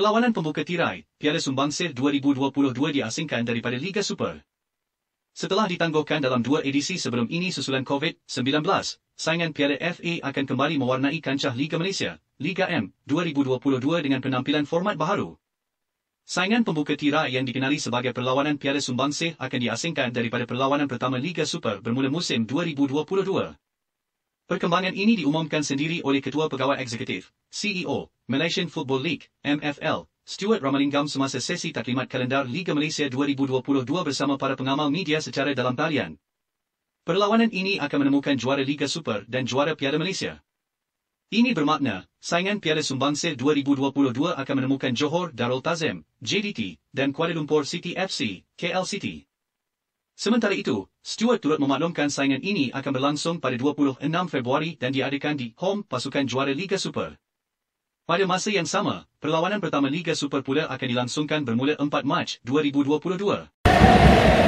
Perlawanan pembuka tirai, Piala Sumbangsir 2022 diasingkan daripada Liga Super. Setelah ditangguhkan dalam dua edisi sebelum ini susulan COVID-19, saingan Piala FA akan kembali mewarnai kancah Liga Malaysia, Liga M, 2022 dengan penampilan format baru. Saingan pembuka tirai yang dikenali sebagai perlawanan Piala Sumbangsih akan diasingkan daripada perlawanan pertama Liga Super bermula musim 2022. Perkembangan ini diumumkan sendiri oleh Ketua Pegawai Eksekutif, CEO, Malaysian Football League, MFL, Stuart Ramalingam semasa sesi taklimat kalendar Liga Malaysia 2022 bersama para pengamal media secara dalam talian. Perlawanan ini akan menemukan juara Liga Super dan juara Piala Malaysia. Ini bermakna, saingan Piala Sumbangsa 2022 akan menemukan Johor Darul Tazim, JDT dan Kuala Lumpur City FC, KL City. Sementara itu, Stewart turut memaklumkan saingan ini akan berlangsung pada 26 Februari dan diadakan di home pasukan juara Liga Super. Pada masa yang sama, perlawanan pertama Liga Super pula akan dilangsungkan bermula 4 Mac 2022.